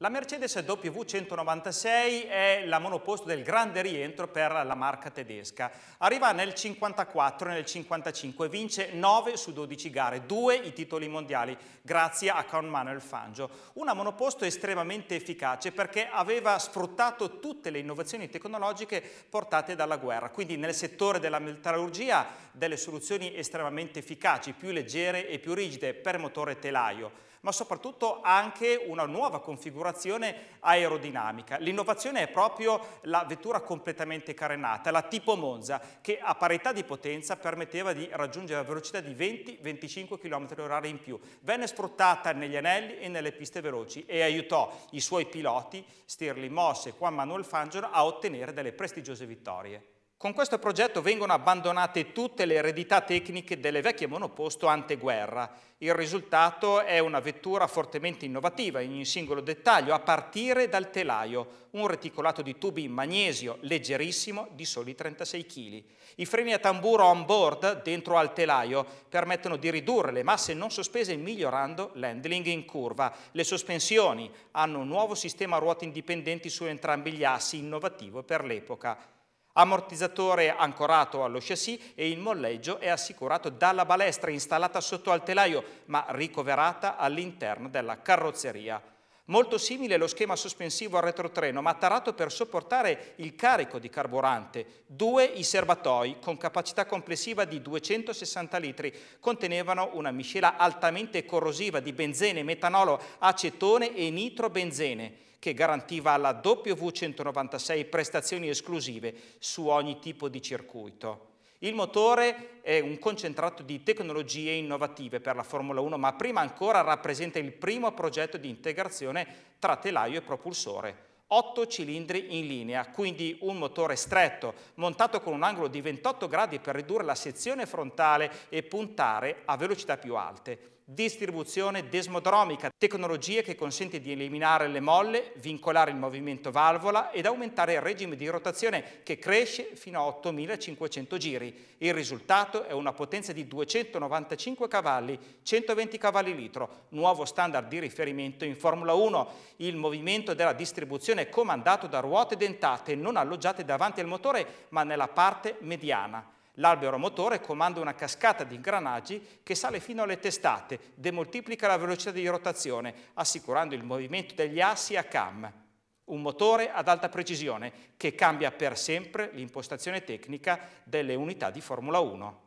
La Mercedes W196 è la monoposto del grande rientro per la marca tedesca. Arriva nel 54 e nel 55, vince 9 su 12 gare, 2 i titoli mondiali, grazie a Con Manuel Fangio. Una monoposto estremamente efficace perché aveva sfruttato tutte le innovazioni tecnologiche portate dalla guerra, quindi nel settore della metallurgia delle soluzioni estremamente efficaci, più leggere e più rigide per motore telaio, ma soprattutto anche una nuova configurazione configurazione aerodinamica. L'innovazione è proprio la vettura completamente carenata, la tipo Monza, che a parità di potenza permetteva di raggiungere la velocità di 20-25 km h in più. Venne sfruttata negli anelli e nelle piste veloci e aiutò i suoi piloti, Stirling Moss e Juan Manuel Fangio, a ottenere delle prestigiose vittorie. Con questo progetto vengono abbandonate tutte le eredità tecniche delle vecchie monoposto anteguerra. Il risultato è una vettura fortemente innovativa in ogni singolo dettaglio, a partire dal telaio, un reticolato di tubi in magnesio leggerissimo di soli 36 kg. I freni a tamburo on board dentro al telaio permettono di ridurre le masse non sospese migliorando l'handling in curva. Le sospensioni hanno un nuovo sistema a ruote indipendenti su entrambi gli assi, innovativo per l'epoca. Ammortizzatore ancorato allo chassis e il molleggio è assicurato dalla balestra installata sotto al telaio ma ricoverata all'interno della carrozzeria Molto simile lo schema sospensivo a retrotreno, ma tarato per sopportare il carico di carburante. Due i serbatoi, con capacità complessiva di 260 litri, contenevano una miscela altamente corrosiva di benzene, metanolo, acetone e nitrobenzene che garantiva alla W196 prestazioni esclusive su ogni tipo di circuito. Il motore è un concentrato di tecnologie innovative per la Formula 1, ma prima ancora rappresenta il primo progetto di integrazione tra telaio e propulsore. 8 cilindri in linea, quindi un motore stretto, montato con un angolo di 28 gradi per ridurre la sezione frontale e puntare a velocità più alte distribuzione desmodromica, tecnologia che consente di eliminare le molle, vincolare il movimento valvola ed aumentare il regime di rotazione che cresce fino a 8500 giri. Il risultato è una potenza di 295 cavalli, 120 cavalli litro, nuovo standard di riferimento in Formula 1. Il movimento della distribuzione è comandato da ruote dentate non alloggiate davanti al motore ma nella parte mediana. L'albero motore comanda una cascata di ingranaggi che sale fino alle testate, demoltiplica la velocità di rotazione, assicurando il movimento degli assi a cam. Un motore ad alta precisione che cambia per sempre l'impostazione tecnica delle unità di Formula 1.